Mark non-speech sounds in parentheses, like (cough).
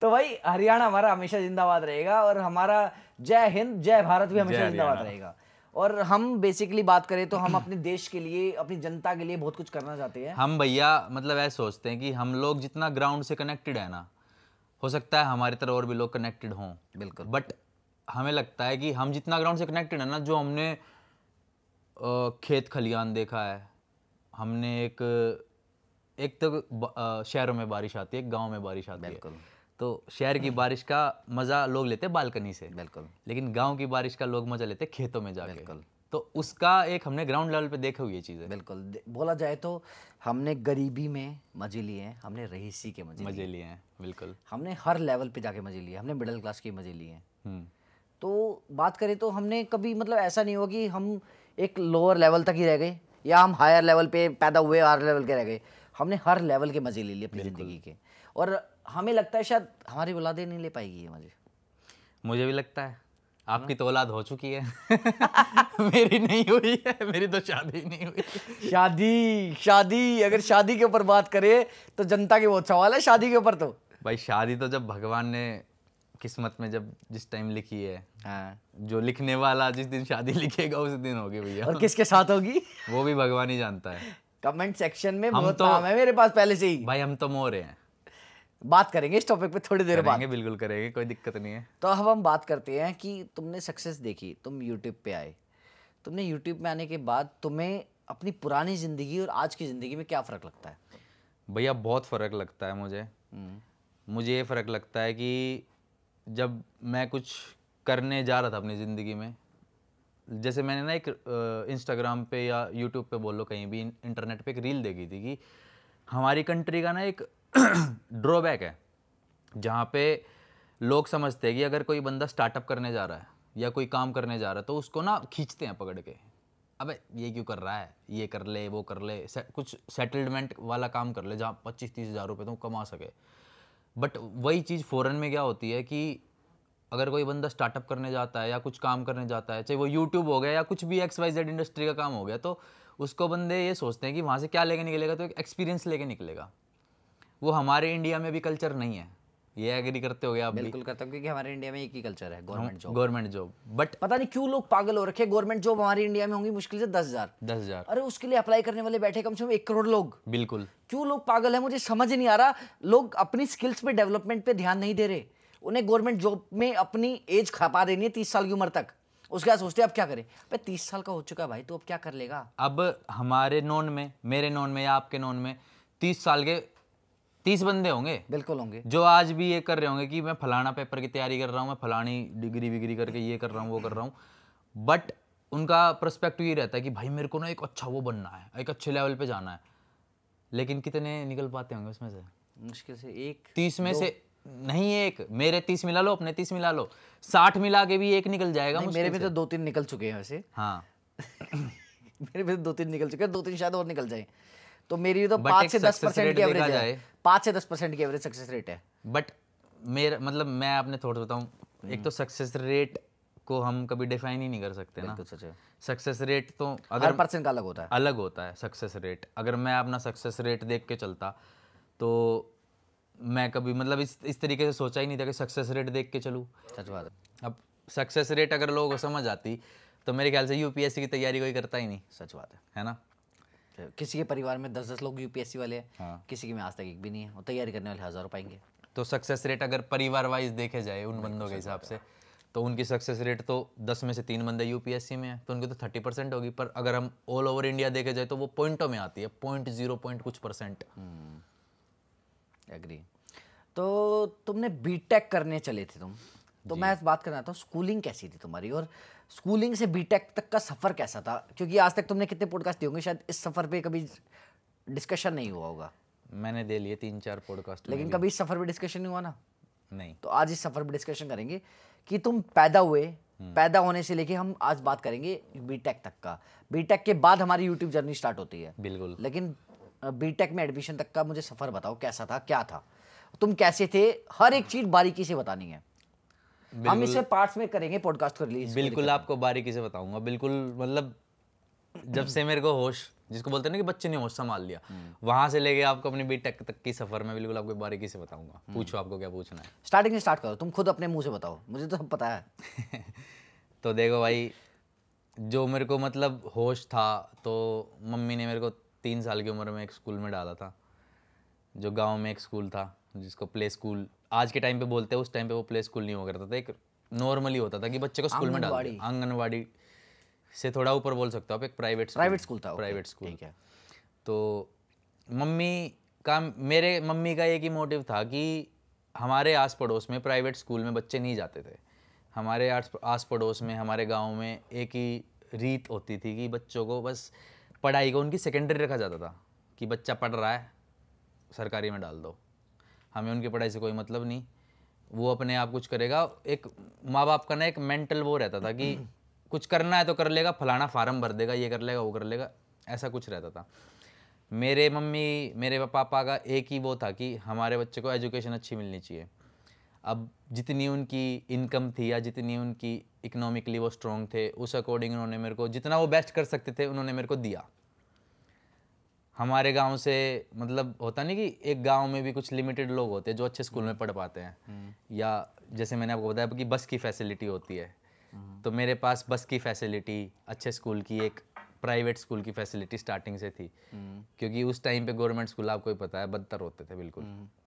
तो भाई हरियाणा हमारा हमेशा जिंदाबाद रहेगा और हमारा जय हिंद जय भारत भी हमेशा जिंदाबाद रहेगा और हम बेसिकली बात करें तो हम अपने देश के लिए अपनी जनता के लिए बहुत कुछ करना चाहते हैं हम भैया मतलब ऐसा सोचते हैं कि हम लोग जितना ग्राउंड से कनेक्टेड है ना हो सकता है हमारी तरह और भी लोग कनेक्टेड हों बिल्कुल बट हमें लगता है कि हम जितना ग्राउंड से कनेक्टेड है ना जो हमने खेत खलियान देखा है हमने एक एक तो शहरों में बारिश आती है एक गाँव में बारिश आती है तो शहर की बारिश का मज़ा लोग लेते बालकनी से बिल्कुल लेकिन गांव की बारिश का लोग मज़ा लेते खेतों में जाकर बिल्कुल तो उसका एक हमने ग्राउंड लेवल पे देखे हुई चीज़ है बिल्कुल बोला जाए तो हमने गरीबी में मज़े लिए हैं हमने रईसी के मज़े मज़े लिए हैं बिल्कुल हमने हर लेवल पे जाके मज़े लिए हमने मिडिल क्लास के मज़े लिए हैं हम्म। तो बात करें तो हमने कभी मतलब ऐसा नहीं हुआ कि हम एक लोअर लेवल तक ही रह गए या हम हायर लेवल पे पैदा हुए हायर लेवल के रह गए हमने हर लेवल के मज़े ले लिए अपनी ज़िंदगी के और हमें लगता है शायद हमारी औलादे नहीं ले पाएगी ये मजे मुझे भी लगता है हाँ। आपकी तो औलाद हो चुकी है (laughs) मेरी नहीं हुई है मेरी तो शादी नहीं हुई शादी शादी अगर शादी के ऊपर बात करें तो जनता की बहुत सवाल है शादी के ऊपर तो भाई शादी तो जब भगवान ने किस्मत में जब जिस टाइम लिखी है हाँ। जो लिखने वाला जिस दिन शादी लिखेगा उस दिन होगी भैया और किसके साथ होगी वो भी भगवान ही जानता है कमेंट सेक्शन में बहुत तो, है मेरे पास पहले से ही भाई हम तो मोर हैं बात करेंगे इस टॉपिक पे थोड़ी देर बाद बिल्कुल करेंगे कोई दिक्कत नहीं है तो अब हम बात करते हैं कि तुमने सक्सेस देखी तुम यूट्यूब पे आए तुमने यूट्यूब में आने के बाद तुम्हें अपनी पुरानी ज़िंदगी और आज की ज़िंदगी में क्या फ़र्क लगता है भैया बहुत फ़र्क लगता है मुझे हम्म। मुझे ये फ़र्क लगता है कि जब मैं कुछ करने जा रहा था अपनी ज़िंदगी में जैसे मैंने ना एक इंस्टाग्राम पे या यूट्यूब पे बोल लो कहीं भी इंटरनेट पे एक रील देखी थी कि हमारी कंट्री का ना एक ड्रॉबैक (clears throat) है जहाँ पे लोग समझते हैं कि अगर कोई बंदा स्टार्टअप करने जा रहा है या कोई काम करने जा रहा है तो उसको ना खींचते हैं पकड़ के अबे ये क्यों कर रहा है ये कर ले वो कर ले से, कुछ सेटलमेंट वाला काम कर ले जहाँ पच्चीस तीस हज़ार रुपये तो कमा सके बट वही चीज़ फ़ौरन में क्या होती है कि अगर कोई बंदा स्टार्टअप करने जाता है या कुछ काम करने जाता है चाहे वो यूट्यूब हो गया या कुछ भी एक्स वाई जेड इंडस्ट्री का काम हो गया तो उसको बंदे ये सोचते हैं कि वहाँ से क्या लेके निकलेगा तो एक एक्सपीरियंस लेके निकलेगा वो हमारे इंडिया में भी कल्चर नहीं है ये एग्री करते हो गया आप बिल्कुल करता हूँ क्योंकि हमारे इंडिया में एक ही कल्चर है government job government job but पता नहीं क्यों लोग पागल हो रखे गवर्नमेंट जॉब हमारे इंडिया में होंगी मुश्किल से दस हजार दस हजार अरे उसके लिए अप्लाई करने वाले बैठे कम से कम एक करोड़ लोग बिल्कुल क्यों लोग पागल है मुझे समझ नहीं आ रहा लोग अपनी स्किल्स पे डेवलपमेंट पे ध्यान नहीं दे रहे उन्हें गवर्नमेंट जॉब में अपनी एज खपा देनी है तीस साल की उम्र तक उसके बाद सोचते अब क्या करें भाई तीस साल का हो चुका है भाई तो अब क्या कर लेगा अब हमारे नॉन में मेरे नॉन में या आपके नॉन में तीस साल के तीस बंदे होंगे बिल्कुल होंगे जो आज भी ये कर रहे होंगे कि मैं फलाना पेपर की तैयारी कर रहा हूँ मैं फलानी डिग्री विग्री करके ये कर रहा हूँ वो कर रहा हूँ बट उनका प्रस्पेक्टिव ये रहता है कि भाई मेरे को ना एक अच्छा वो बनना है एक अच्छे लेवल पे जाना है लेकिन कितने निकल पाते होंगे उसमें से मुश्किल से एक तीस में से नहीं एक मेरे तीस मिला लो अपने तीस मिला लो साठ मिला के भी एक निकल जाएगा मेरे में तो दो तीन निकल चुके हैं वैसे हाँ (coughs) मेरे में तो दो तीन निकल चुके हैं दो तीन शायद और निकल जाए तो मेरी तो पांच से दस परसेंट की एवरेज है पांच से दस परसेंट की एवरेज सक्सेस रेट है बट मेरा मतलब मैं आपने थोड़ा बताऊँ एक तो सक्सेस रेट को हम कभी डिफाइन ही नहीं कर सकते ना सक्सेस रेट तो अगर परसेंट का अलग होता है अलग होता है सक्सेस रेट अगर मैं अपना सक्सेस रेट देख के चलता तो मैं कभी मतलब इस इस तरीके से सोचा ही नहीं था कि सक्सेस रेट देख के चलूँ सच बात अब सक्सेस रेट अगर लोगों को समझ आती तो मेरे ख्याल से यूपीएससी की तैयारी कोई करता ही नहीं सच बात है है ना किसी के परिवार में दस दस लोग यूपीएससी वाले हैं हाँ। किसी के में आज तक एक भी नहीं है और तैयारी करने वाले हज़ारों पाएंगे तो सक्सेस रेट अगर परिवार वाइज देखे जाए उन बंदों के हिसाब से तो उनकी सक्सेस रेट तो दस में से तीन बंदे यूपीएससी में है तो उनकी तो थर्टी परसेंट होगी पर अगर हम ऑल ओवर इंडिया देखे जाए तो वो पॉइंटों में आती है पॉइंट जीरो पॉइंट कुछ परसेंट एग्री हम्म, तो तुमने बीटेक करने चले थे तुम तो मैं बात करना था स्कूलिंग कैसी थी तुम्हारी और स्कूलिंग से बीटेक तक का सफ़र कैसा था क्योंकि आज तक तुमने कितने पॉडकास्ट दिए होंगे शायद इस सफ़र पे कभी डिस्कशन नहीं हुआ होगा मैंने दे लिए तीन चार पॉडकास्ट लेकिन कभी इस सफ़र पर डिस्कशन नहीं हुआ ना नहीं तो आज इस सफ़र पर डिस्कशन करेंगे कि तुम पैदा हुए हम्म। पैदा होने से लेके हम आज बात करेंगे बीटेक तक का बीटेक के बाद हमारी यूट्यूब जर्नी स्टार्ट होती है बिल्कुल लेकिन बीटेक में एडमिशन तक का मुझे सफ़र बताओ कैसा था क्या था तुम कैसे थे हर एक चीज़ बारीकी से बतानी है हम इसे पार्ट्स में करेंगे पॉडकास्ट को रिलीज बिल्कुल आपको बारीकी से बताऊंगा बिल्कुल मतलब जब से मेरे को होश जिसको बोलते हैं ना कि बच्चे ने होश संभाल लिया हम्म। वहां से लेके आपको अपने बी टेक तक की सफर में बिल्कुल आपको बारीकी से बताऊंगा हम्म। पूछो आपको क्या पूछना है स्टार्टिंग से स्टार्ट करो तुम खुद अपने मुंह से बताओ मुझे तो सब पता है (laughs) तो देखो भाई जो मेरे को मतलब होश था तो मम्मी ने मेरे को तीन साल की उम्र में एक स्कूल में डाला था जो गाँव में एक स्कूल था जिसको प्ले स्कूल आज के टाइम पे बोलते हैं उस टाइम पे वो प्ले स्कूल नहीं हुआ करता था एक नॉर्मली होता था कि बच्चे को स्कूल में डाल आंगनबाड़ी से थोड़ा ऊपर बोल सकते हो आप एक प्राइवेट प्राइवेट स्कूल था प्राइवेट स्कूल ठीक है तो मम्मी का मेरे मम्मी का एक ही मोटिव था कि हमारे आस पड़ोस में प्राइवेट स्कूल में बच्चे नहीं जाते थे हमारे आस पड़ोस में हमारे गाँव में एक ही रीत होती थी कि बच्चों को बस पढ़ाई को उनकी सेकेंडरी रखा जाता था कि बच्चा पढ़ रहा है सरकारी में डाल दो हमें उनकी पढ़ाई से कोई मतलब नहीं वो अपने आप कुछ करेगा एक माँ बाप का ना एक मेंटल वो रहता था कि (clears throat) कुछ करना है तो कर लेगा फलाना फार्म भर देगा ये कर लेगा वो कर लेगा ऐसा कुछ रहता था मेरे मम्मी मेरे पापा का एक ही वो था कि हमारे बच्चे को एजुकेशन अच्छी मिलनी चाहिए अब जितनी उनकी इनकम थी या जितनी उनकी इकोनॉमिकली वो स्ट्रॉन्ग थे उस अकॉर्डिंग उन्होंने मेरे को जितना वो बेस्ट कर सकते थे उन्होंने मेरे को दिया हमारे गांव से मतलब होता नहीं कि एक गांव में भी कुछ लिमिटेड लोग होते हैं जो अच्छे स्कूल में पढ़ पाते हैं हम्म। या जैसे मैंने आपको बताया कि बस की फैसिलिटी होती है हम्म। तो मेरे पास बस की फैसिलिटी अच्छे स्कूल की एक प्राइवेट स्कूल की फैसिलिटी स्टार्टिंग से थी हम्म। क्योंकि उस टाइम पे गवर्नमेंट स्कूल आपको ही पता है बदतर होते थे बिल्कुल